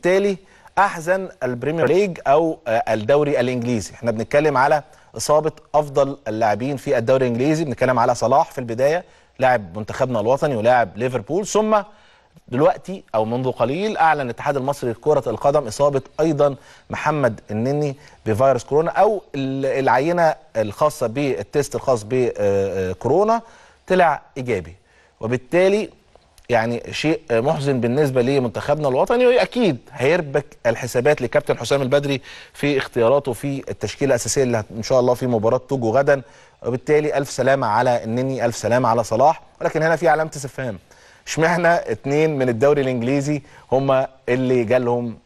وبالتالي احزن البريمير ليج او آه، الدوري الانجليزي احنا بنتكلم على اصابه افضل اللاعبين في الدوري الانجليزي بنتكلم على صلاح في البدايه لاعب منتخبنا الوطني ولاعب ليفربول ثم دلوقتي او منذ قليل اعلن الاتحاد المصري لكره القدم اصابه ايضا محمد النني بفيروس كورونا او العينه الخاصه بالتيست الخاص بكورونا طلع ايجابي وبالتالي يعني شيء محزن بالنسبه لمنتخبنا الوطني واكيد هيربك الحسابات لكابتن حسام البدري في اختياراته في التشكيله الاساسيه اللي ان شاء الله في مباراه توجو غدا وبالتالي الف سلامه على النني الف سلامه على صلاح ولكن هنا في علامه استفهام اشمعنى اتنين من الدوري الانجليزي هم اللي جالهم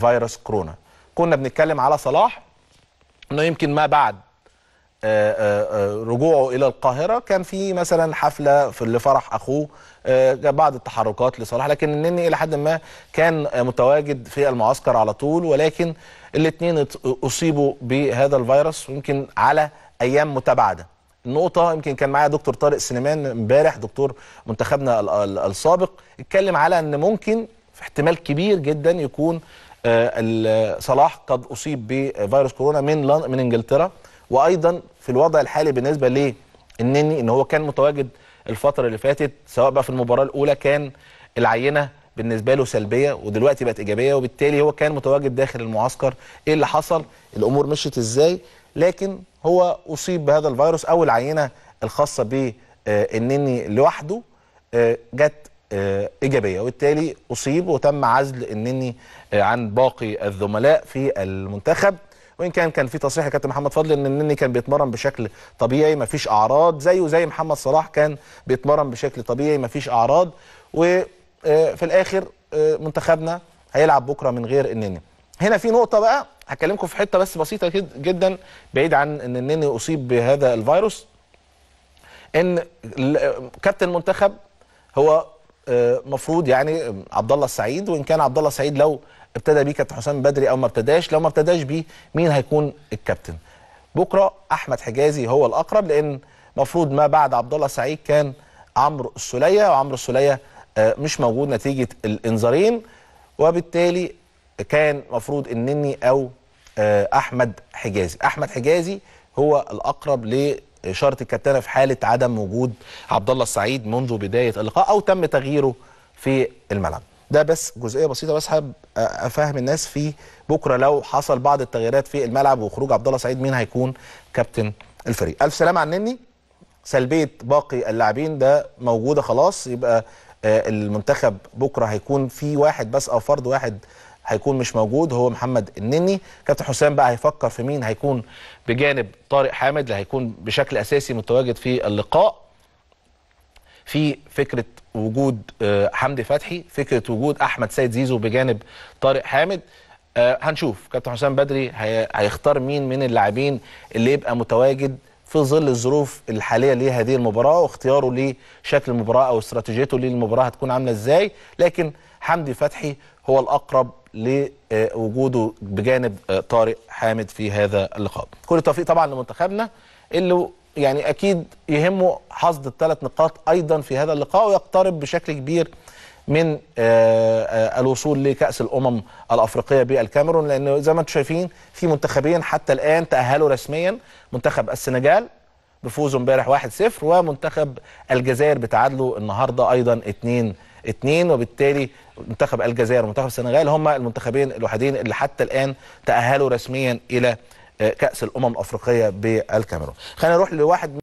فيروس كورونا كنا بنتكلم على صلاح انه يمكن ما بعد آه، آه، آه، رجوعه الى القاهره كان في مثلا حفله في لفرح اخوه بعض التحركات لصلاح لكن النني الى حد ما كان متواجد في المعسكر على طول ولكن الاثنين اصيبوا بهذا الفيروس يمكن على ايام متباعده النقطه يمكن كان معايا دكتور طارق سليمان امبارح دكتور منتخبنا السابق اتكلم على ان ممكن في احتمال كبير جدا يكون صلاح قد اصيب بفيروس كورونا من من انجلترا وايضا في الوضع الحالي بالنسبه ليه النني ان هو كان متواجد الفتره اللي فاتت سواء بقى في المباراه الاولى كان العينه بالنسبه له سلبيه ودلوقتي بقت ايجابيه وبالتالي هو كان متواجد داخل المعسكر ايه اللي حصل الامور مشيت ازاي لكن هو اصيب بهذا الفيروس او العينه الخاصه بالنني آه، النني لوحده آه، جت آه، ايجابيه وبالتالي اصيب وتم عزل النني عن باقي الزملاء في المنتخب وان كان كان في تصريح كابتن محمد فضل ان النني كان بيتمرن بشكل طبيعي مفيش اعراض زيه زي محمد صلاح كان بيتمرن بشكل طبيعي مفيش اعراض وفي آه، الاخر آه، منتخبنا هيلعب بكره من غير النني هنا في نقطه بقى هكلمكم في حته بس بسيطه جدا بعيد عن ان النني اصيب بهذا الفيروس ان كابتن المنتخب هو مفروض يعني عبد الله السعيد وان كان عبد الله السعيد لو ابتدى بيه كابتن حسام بدري او ما ابتداش لو ما ابتداش بيه مين هيكون الكابتن بكره احمد حجازي هو الاقرب لان مفروض ما بعد عبد الله السعيد كان عمرو السوليه وعمرو السوليه آه، مش موجود نتيجه الانذارين وبالتالي كان مفروض النني او آه، احمد حجازي احمد حجازي هو الاقرب ل اشاره الكابتنه في حاله عدم وجود عبد الله السعيد منذ بدايه اللقاء او تم تغييره في الملعب ده بس جزئيه بسيطه بس حابب افهم الناس في بكره لو حصل بعض التغييرات في الملعب وخروج عبد الله سعيد مين هيكون كابتن الفريق الف سلامه النني سلبيه باقي اللاعبين ده موجوده خلاص يبقى آه، المنتخب بكره هيكون في واحد بس او فرد واحد هيكون مش موجود هو محمد النني كابتن حسام بقى هيفكر في مين هيكون بجانب طارق حامد اللي هيكون بشكل اساسي متواجد في اللقاء في فكره وجود آه، حمدي فتحي فكره وجود احمد سيد زيزو بجانب طارق حامد آه، هنشوف كابتن حسام بدري هيختار مين من اللاعبين اللي يبقى متواجد في ظل الظروف الحاليه لهذه المباراه واختياره لشكل المباراه او استراتيجيته للمباراه هتكون عامله ازاي لكن حمدي فتحي هو الاقرب لوجوده بجانب آه، طارق حامد في هذا اللقاء كل التوفيق طبعا لمنتخبنا اللي يعني اكيد يهمه حصد الثلاث نقاط ايضا في هذا اللقاء ويقترب بشكل كبير من آه، آه، الوصول لكأس الأمم الأفريقية بالكاميرون لأن زي ما انتم شايفين في منتخبين حتى الآن تأهلوا رسميا منتخب السنغال بفوزه امبارح 1-0 ومنتخب الجزائر بتعادله النهارده ايضا 2 2 وبالتالي منتخب الجزائر ومنتخب السنغال هم المنتخبين الوحيدين اللي حتى الان تأهلوا رسميا الى آه، كأس الأمم الأفريقية بالكاميرون خلينا نروح لواحد